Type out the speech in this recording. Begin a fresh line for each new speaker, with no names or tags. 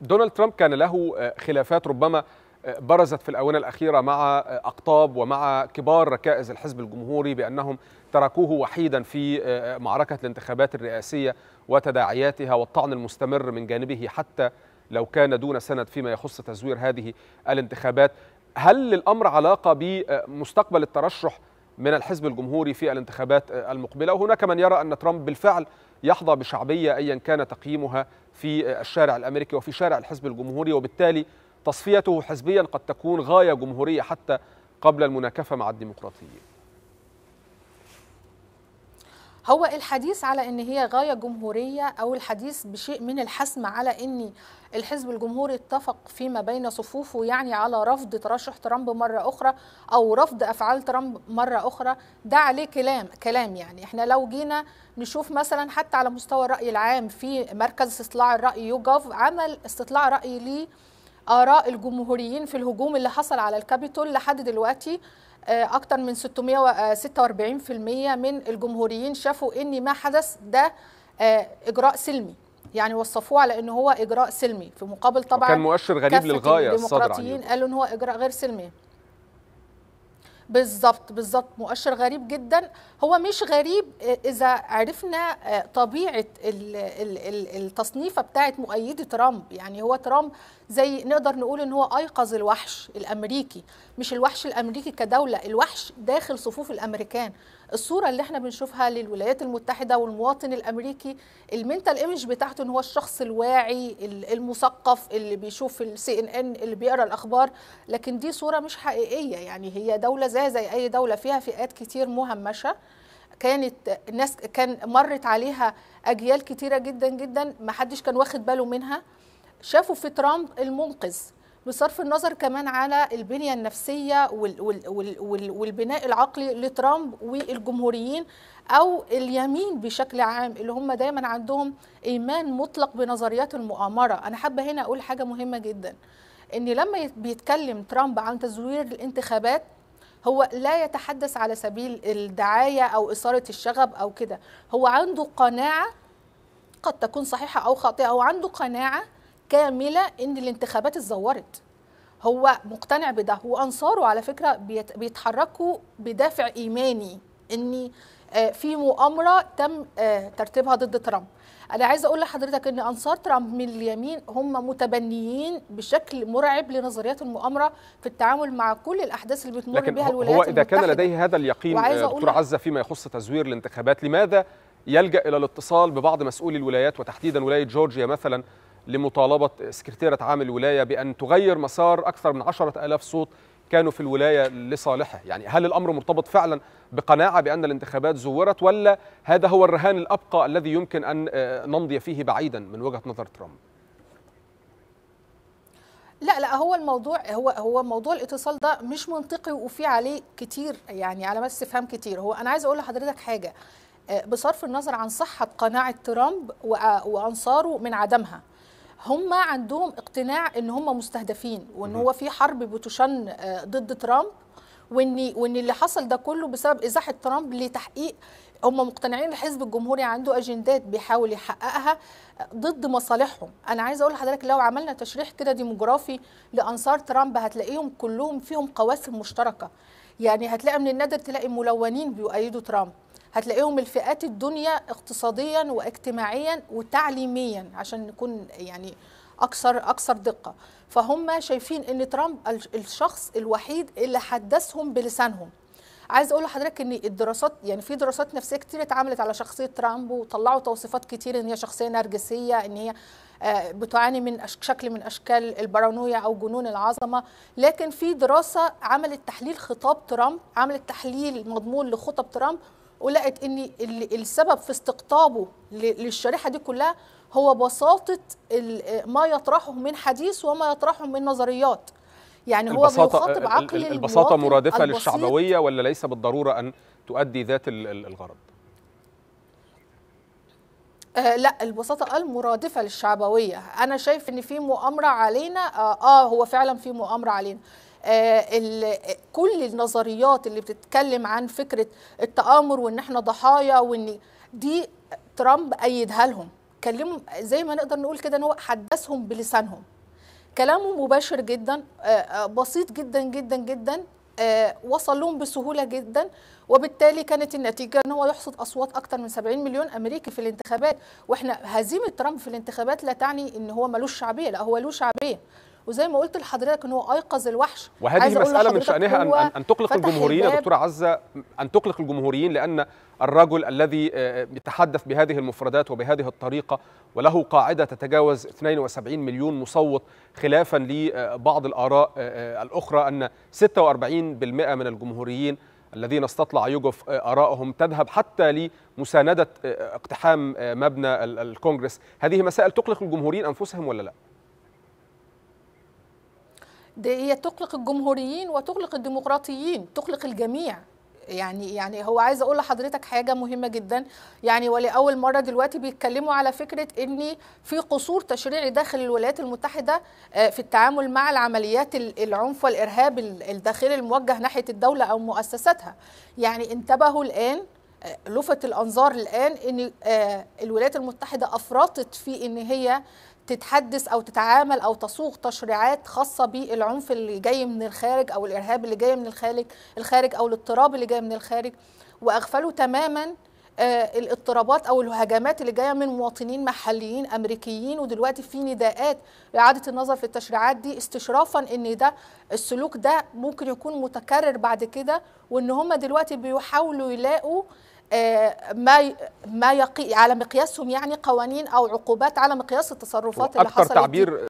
دونالد ترامب كان له آه، خلافات ربما آه، برزت في الآونة الأخيرة مع آه، أقطاب ومع كبار ركائز الحزب الجمهوري بأنهم تركوه وحيدا في معركة الانتخابات الرئاسية وتداعياتها والطعن المستمر من جانبه حتى لو كان دون سند فيما يخص تزوير هذه الانتخابات هل للأمر علاقة بمستقبل الترشح من الحزب الجمهوري في الانتخابات المقبله وهناك من يرى ان ترامب بالفعل يحظى بشعبيه ايا كان تقييمها في الشارع الامريكي وفي شارع الحزب الجمهوري وبالتالي تصفيته حزبيا قد تكون غايه جمهوريه حتى قبل المناكفه مع الديمقراطيين
هو الحديث على ان هي غايه جمهوريه او الحديث بشيء من الحسم على ان الحزب الجمهوري اتفق فيما بين صفوفه يعني على رفض ترشح ترامب مره اخرى او رفض افعال ترامب مره اخرى ده عليه كلام كلام يعني احنا لو جينا نشوف مثلا حتى على مستوى الراي العام في مركز استطلاع الراي يوجاف عمل استطلاع راي ليه آراء الجمهوريين في الهجوم اللي حصل على الكابيتول لحد دلوقتي آه، أكتر من 646% آه، من الجمهوريين شافوا إن ما حدث ده آه، إجراء سلمي يعني وصفوه على أنه هو اجراء سلمي في مقابل طبعا كان مؤشر غريب للغايه الديمقراطيين قالوا أنه هو اجراء غير سلمي بالظبط بالظبط مؤشر غريب جدا هو مش غريب آه، اذا عرفنا آه، طبيعه التصنيفه بتاعه مؤيدي ترامب يعني هو ترامب زي نقدر نقول ان هو ايقظ الوحش الامريكي مش الوحش الامريكي كدوله الوحش داخل صفوف الامريكان الصوره اللي احنا بنشوفها للولايات المتحده والمواطن الامريكي المنتال ايمج بتاعته ان هو الشخص الواعي المثقف اللي بيشوف السي ان ان اللي بيقرا الاخبار لكن دي صوره مش حقيقيه يعني هي دوله زي زي اي دوله فيها فئات كتير مهمشه كانت الناس كان مرت عليها اجيال كتيره جدا جدا ما حدش كان واخد باله منها شافوا في ترامب المنقذ بصرف النظر كمان على البنية النفسية والبناء العقلي لترامب والجمهوريين أو اليمين بشكل عام اللي هم دايما عندهم إيمان مطلق بنظريات المؤامرة أنا حابة هنا أقول حاجة مهمة جدا إن لما بيتكلم ترامب عن تزوير الانتخابات هو لا يتحدث على سبيل الدعاية أو إثارة الشغب أو كده هو عنده قناعة قد تكون صحيحة أو خاطئة أو عنده قناعة كامله ان الانتخابات اتزورت هو مقتنع بده وانصاره على فكره بيتحركوا بدافع ايماني ان آه، في مؤامره تم آه، ترتيبها ضد ترامب انا عايزه اقول لحضرتك ان انصار ترامب من اليمين هم متبنيين بشكل مرعب لنظريات المؤامره في التعامل مع كل الاحداث اللي بتمر لكن بها الولايات هو اذا كان لديه
هذا اليقين آه، دكتور عزه فيما يخص تزوير الانتخابات لماذا يلجا الى الاتصال ببعض مسؤولي الولايات وتحديدا ولايه جورجيا مثلا لمطالبة سكرتيرة عام الولاية بأن تغير مسار أكثر من عشرة ألاف صوت كانوا في الولاية لصالحه يعني هل الأمر مرتبط فعلا بقناعة بأن الانتخابات زورت ولا هذا هو الرهان الأبقى الذي يمكن أن آه، نمضي فيه بعيدا من وجهة نظر ترامب
لا لا هو الموضوع هو هو موضوع الاتصال ده مش منطقي وفي عليه كتير يعني علامات استفهام كتير هو انا عايز اقول لحضرتك حاجه آه، بصرف النظر عن صحه قناعه ترامب آه، وانصاره من عدمها هم عندهم اقتناع ان هم مستهدفين وان هو في حرب بتشن آه، ضد ترامب وان وان اللي حصل ده كله بسبب ازاحه ترامب لتحقيق هم مقتنعين الحزب الجمهوري عنده اجندات بيحاول يحققها آه، ضد مصالحهم انا عايزه اقول لحضرتك لو عملنا تشريح كده ديموغرافي لانصار ترامب هتلاقيهم كلهم فيهم قواسم مشتركه يعني هتلاقي من النادر تلاقي ملونين بيؤيدوا ترامب هتلاقيهم الفئات الدنيا اقتصاديا واجتماعيا وتعليميا عشان نكون يعني اكثر اكثر دقه فهم شايفين ان ترامب الشخص الوحيد اللي حدثهم بلسانهم عايز اقول لحضرتك ان الدراسات يعني في دراسات نفسيه كتير اتعملت على شخصيه ترامب وطلعوا توصيفات كتير ان هي شخصيه نرجسيه ان هي آه، بتعاني من شكل من اشكال البارانويا او جنون العظمه لكن في دراسه عملت تحليل خطاب ترامب عملت تحليل مضمون لخطب ترامب ولقت ان السبب في استقطابه للشريحه دي كلها هو بساطه ما يطرحه من حديث وما يطرحه من نظريات يعني هو بيخاطب عقل البساطه مرادفه للشعبويه
ولا ليس بالضروره ان تؤدي ذات الغرض
آه لا البساطه المرادفه للشعبويه انا شايف ان في مؤامره علينا آه, اه هو فعلا في مؤامره علينا آه، كل النظريات اللي بتتكلم عن فكره التامر وان احنا ضحايا وان دي ترامب ايدها لهم كلموا زي ما نقدر نقول كده ان هو حدثهم بلسانهم كلامه مباشر جدا آه، آه، بسيط جدا جدا جدا وصل لهم بسهوله جدا وبالتالي كانت النتيجه ان هو يحصد اصوات اكثر من 70 مليون امريكي في الانتخابات واحنا هزيمه ترامب في الانتخابات لا تعني ان هو ملوش شعبيه لا هو له شعبيه وزي ما قلت لحضرتك ان هو ايقظ الوحش وهذه مساله من شانها ان ان تقلق الجمهوريين يا دكتوره
عزه ان تقلق الجمهوريين لان الرجل الذي آه، آه، يتحدث بهذه المفردات وبهذه الطريقه وله قاعده تتجاوز 72 مليون مصوت خلافا لبعض آه، الاراء الاخرى ان 46% من الجمهوريين الذين استطلع يوجف آرائهم تذهب حتى لمساندة اقتحام مبنى الكونجرس هذه مسائل تقلق الجمهوريين أنفسهم ولا لا؟
ده هي تقلق الجمهوريين وتقلق الديمقراطيين تقلق الجميع يعني يعني هو عايز اقول لحضرتك حاجه مهمه جدا يعني ولاول مره دلوقتي بيتكلموا على فكره ان في قصور تشريعي داخل الولايات المتحده آه، في التعامل مع العمليات العنف والارهاب الداخلي الموجه ناحيه الدوله او مؤسساتها يعني انتبهوا الان آه، لفت الانظار الان ان آه، الولايات المتحده افرطت في ان هي تتحدث او تتعامل او تصوغ تشريعات خاصه بالعنف اللي جاي من الخارج او الارهاب اللي جاي من الخارج الخارج او الاضطراب اللي جاي من الخارج واغفلوا تماما آه، الاضطرابات او الهجمات اللي جايه من مواطنين محليين امريكيين ودلوقتي في نداءات لاعاده النظر في التشريعات دي استشرافا ان ده السلوك ده ممكن يكون متكرر بعد كده وان هم دلوقتي بيحاولوا يلاقوا آه، ما ما يقي على مقياسهم يعني قوانين او عقوبات على مقياس التصرفات اللي حصلت اكثر تعبير